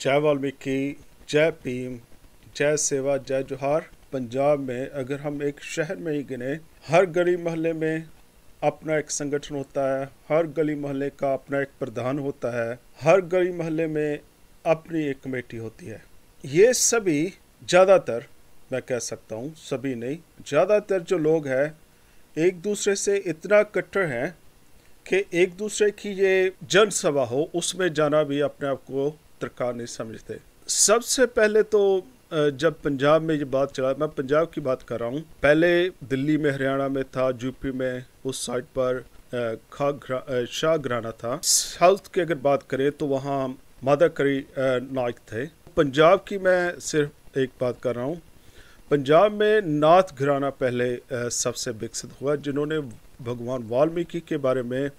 जय वाल्मीकि जय भीम जय सेवा जय जोहार पंजाब में अगर हम एक शहर में ही गिने हर गली मोहल्ले में अपना एक संगठन होता है हर गली मोहल्ले का अपना एक प्रधान होता है हर गली मोहल्ले में अपनी एक कमेटी होती है ये सभी ज़्यादातर मैं कह सकता हूँ सभी नहीं ज़्यादातर जो लोग हैं एक दूसरे से इतना कट्टर हैं कि एक दूसरे की ये जनसभा हो उसमें जाना भी अपने आप को तरकार नहीं समझते सबसे पहले तो जब पंजाब में ये बात चला मैं पंजाब की बात कर रहा हूँ पहले दिल्ली में हरियाणा में था यूपी में उस साइड पर खा शाह घराना था साउथ की अगर बात करें तो वहाँ मादा करी नायक थे पंजाब की मैं सिर्फ एक बात कर रहा हूँ पंजाब में नाथ घराना पहले सबसे विकसित हुआ जिन्होंने भगवान वाल्मीकि के बारे में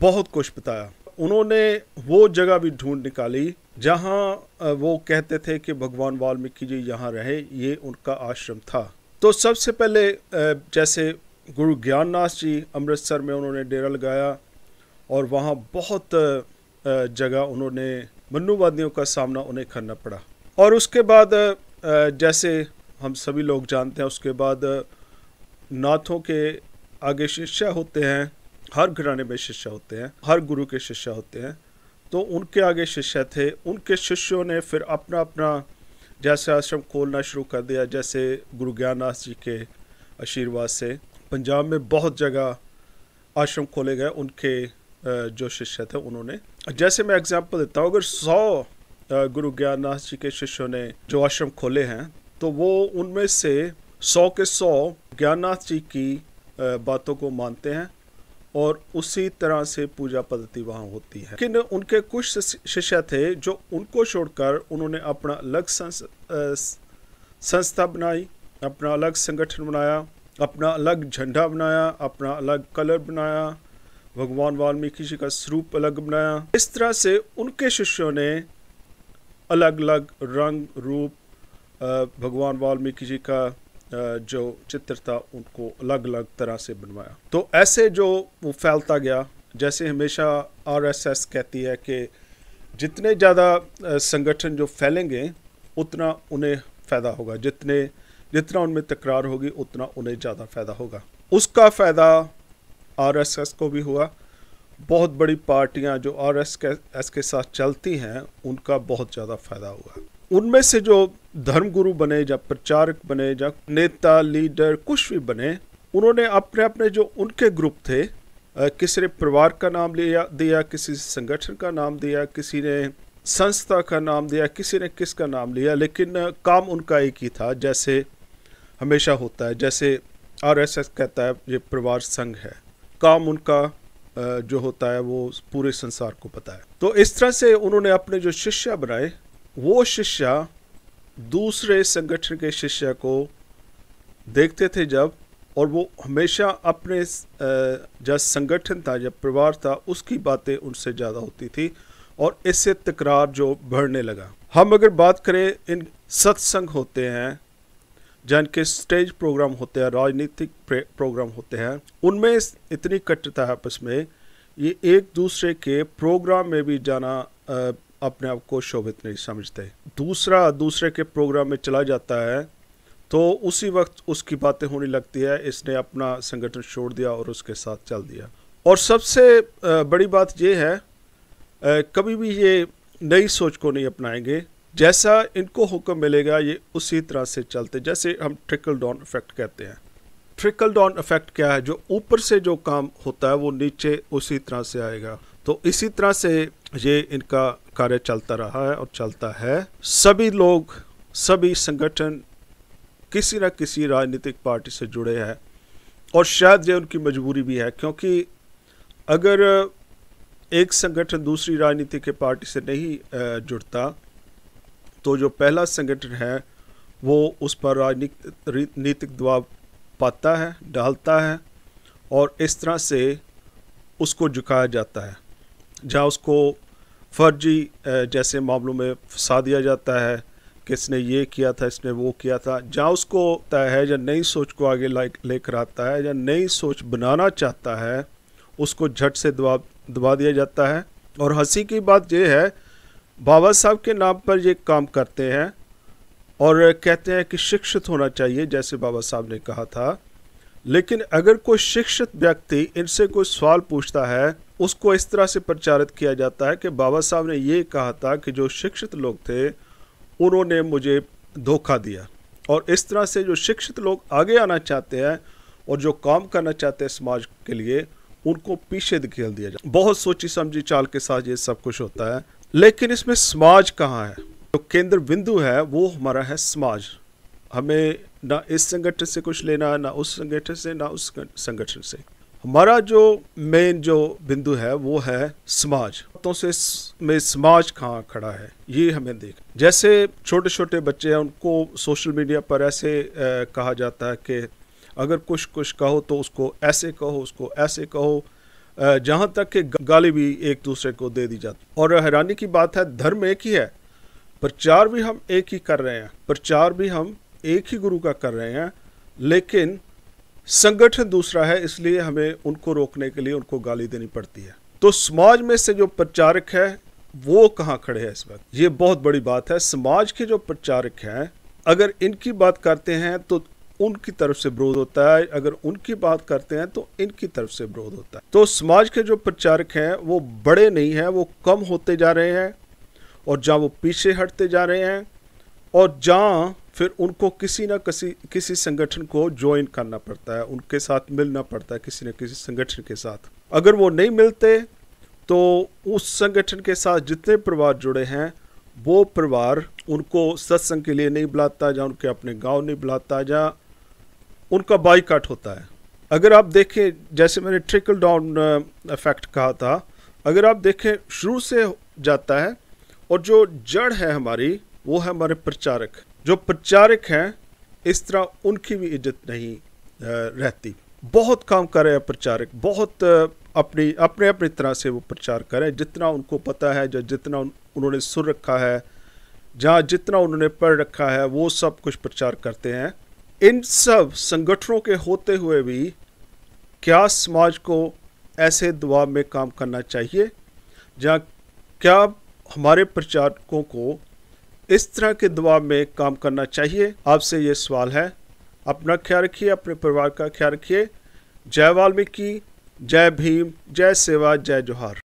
बहुत कुछ बताया उन्होंने वो जगह भी ढूंढ निकाली जहाँ वो कहते थे कि भगवान वाल्मीकि जी यहाँ रहे ये उनका आश्रम था तो सबसे पहले जैसे गुरु ज्ञाननाथ जी अमृतसर में उन्होंने डेरा लगाया और वहाँ बहुत जगह उन्होंने मनुवादियों का सामना उन्हें करना पड़ा और उसके बाद जैसे हम सभी लोग जानते हैं उसके बाद नाथों के आगे शिष्य होते हैं हर घराने में शिष्य होते हैं हर गुरु के शिष्य होते हैं तो उनके आगे शिष्य थे उनके शिष्यों ने फिर अपना अपना जैसे आश्रम खोलना शुरू कर दिया जैसे गुरु ज्ञानदास जी के आशीर्वाद से पंजाब में बहुत जगह आश्रम खोले गए उनके जो शिष्य थे उन्होंने जैसे मैं एग्जाम्पल देता हूँ अगर सौ गुरु ज्ञानदास जी के शिष्यों ने जो आश्रम खोले हैं तो वो उनमें से सौ के सौ ज्ञाननाथ जी की बातों को मानते हैं और उसी तरह से पूजा पद्धति वहाँ होती है लेकिन उनके कुछ शिष्य थे जो उनको छोड़कर उन्होंने अपना अलग संस्था बनाई अपना अलग संगठन बनाया अपना अलग झंडा बनाया अपना अलग कलर बनाया भगवान वाल्मीकि जी का स्वरूप अलग बनाया इस तरह से उनके शिष्यों ने अलग अलग रंग रूप भगवान वाल्मीकि जी का जो चित्र था उनको अलग अलग तरह से बनवाया तो ऐसे जो वो फैलता गया जैसे हमेशा आरएसएस कहती है कि जितने ज़्यादा संगठन जो फैलेंगे उतना उन्हें फ़ायदा होगा जितने जितना उनमें तकरार होगी उतना उन्हें ज़्यादा फ़ायदा होगा उसका फ़ायदा आरएसएस को भी हुआ बहुत बड़ी पार्टियां जो आरएसएस के साथ चलती हैं उनका बहुत ज़्यादा फ़ायदा हुआ उनमें से जो धर्मगुरु बने या प्रचारक बने या नेता लीडर कुछ भी बने उन्होंने अपने अपने जो उनके ग्रुप थे किसी ने परिवार का नाम लिया दिया किसी संगठन का नाम दिया किसी ने संस्था का नाम दिया किसी ने किसका नाम लिया लेकिन काम उनका एक ही था जैसे हमेशा होता है जैसे एस कहता है ये परिवार संघ है काम उनका जो होता है वो पूरे संसार को पता है तो इस तरह से उन्होंने अपने जो शिष्य बनाए वो शिष्य दूसरे संगठन के शिष्य को देखते थे जब और वो हमेशा अपने जो संगठन था या परिवार था उसकी बातें उनसे ज़्यादा होती थी और इससे तकरार जो बढ़ने लगा हम अगर बात करें इन सत्संग होते हैं जिनके स्टेज प्रोग्राम होते हैं राजनीतिक प्रोग्राम होते हैं उनमें इतनी कट्टता है आपस में ये एक दूसरे के प्रोग्राम में भी जाना अपने आप को शोभित नहीं समझते दूसरा दूसरे के प्रोग्राम में चला जाता है तो उसी वक्त उसकी बातें होने लगती है इसने अपना संगठन छोड़ दिया और उसके साथ चल दिया और सबसे बड़ी बात यह है कभी भी ये नई सोच को नहीं अपनाएंगे जैसा इनको हुक्म मिलेगा ये उसी तरह से चलते जैसे हम ट्रिकल डाउन इफेक्ट कहते हैं ट्रिकल डाउन इफेक्ट क्या है जो ऊपर से जो काम होता है वो नीचे उसी तरह से आएगा तो इसी तरह से ये इनका कार्य चलता रहा है और चलता है सभी लोग सभी संगठन किसी न किसी राजनीतिक पार्टी से जुड़े हैं और शायद ये उनकी मजबूरी भी है क्योंकि अगर एक संगठन दूसरी राजनीति के पार्टी से नहीं जुड़ता तो जो पहला संगठन है वो उस पर राजनीतिक नीतिक दबाव पाता है डालता है और इस तरह से उसको झुकाया जाता है जहाँ उसको फर्जी जैसे मामलों में फंसा दिया जाता है कि इसने ये किया था इसने वो किया था जहाँ उसको होता है या नई सोच को आगे लेकर आता है या नई सोच बनाना चाहता है उसको झट से दबा दबा दिया जाता है और हंसी की बात यह है बाबा साहब के नाम पर ये काम करते हैं और कहते हैं कि शिक्षित होना चाहिए जैसे बाबा साहब ने कहा था लेकिन अगर कोई शिक्षित व्यक्ति इनसे कोई सवाल पूछता है उसको इस तरह से प्रचारित किया जाता है कि बाबा साहब ने ये कहा था कि जो शिक्षित लोग थे उन्होंने मुझे धोखा दिया और इस तरह से जो शिक्षित लोग आगे आना चाहते हैं और जो काम करना चाहते हैं समाज के लिए उनको पीछे धकेल दिया जाता बहुत सोची समझी चाल के साथ ये सब कुछ होता है लेकिन इसमें समाज कहाँ है जो केंद्र बिंदु है वो हमारा है समाज हमें ना इस संगठन से कुछ लेना ना उस संगठन से ना उस संगठन से हमारा जो मेन जो बिंदु है वो है समाज तो से में समाज कहाँ खड़ा है ये हमें देख जैसे छोटे छोटे बच्चे हैं उनको सोशल मीडिया पर ऐसे ए, कहा जाता है कि अगर कुछ कुछ कहो तो उसको ऐसे कहो उसको ऐसे कहो जहाँ तक कि गाली भी एक दूसरे को दे दी जाती और हैरानी की बात है धर्म एक ही है प्रचार भी हम एक ही कर रहे हैं प्रचार भी हम एक ही गुरु का कर रहे हैं लेकिन संगठन दूसरा है इसलिए हमें उनको रोकने के लिए उनको गाली देनी पड़ती है तो समाज में से जो प्रचारक है वो कहाँ खड़े हैं इस वक्त ये बहुत बड़ी बात है समाज के जो प्रचारक हैं अगर इनकी बात करते हैं तो उनकी तरफ से विरोध होता है अगर उनकी बात करते हैं तो इनकी तरफ से विरोध होता है तो समाज के जो प्रचारक हैं वो बड़े नहीं हैं वो कम होते जा रहे हैं और जहाँ वो पीछे हटते जा रहे हैं और जहाँ फिर उनको किसी ना किसी किसी संगठन को ज्वाइन करना पड़ता है उनके साथ मिलना पड़ता है किसी न किसी संगठन के साथ अगर वो नहीं मिलते तो उस संगठन के साथ जितने परिवार जुड़े हैं वो परिवार उनको सत्संग के लिए नहीं बुलाता या उनके अपने गांव नहीं बुलाता या उनका बाईकाट होता है अगर आप देखें जैसे मैंने ट्रिकल डाउन इफेक्ट कहा था अगर आप देखें शुरू से जाता है और जो जड़ है हमारी वो है हमारे प्रचारक जो प्रचारक हैं इस तरह उनकी भी इज्जत नहीं रहती बहुत काम कर रहे हैं प्रचारक बहुत अपनी अपने अपनी तरह से वो प्रचार करें जितना उनको पता है जो जितना उन्होंने सुन रखा है जहाँ जितना उन्होंने पढ़ रखा है वो सब कुछ प्रचार करते हैं इन सब संगठनों के होते हुए भी क्या समाज को ऐसे दबाव में काम करना चाहिए जहाँ क्या हमारे प्रचारकों को इस तरह के दबाव में काम करना चाहिए आपसे ये सवाल है अपना ख्याल रखिए अपने परिवार का ख्याल रखिए जय वाल्मीकि जय भीम जय सेवा जय जोहार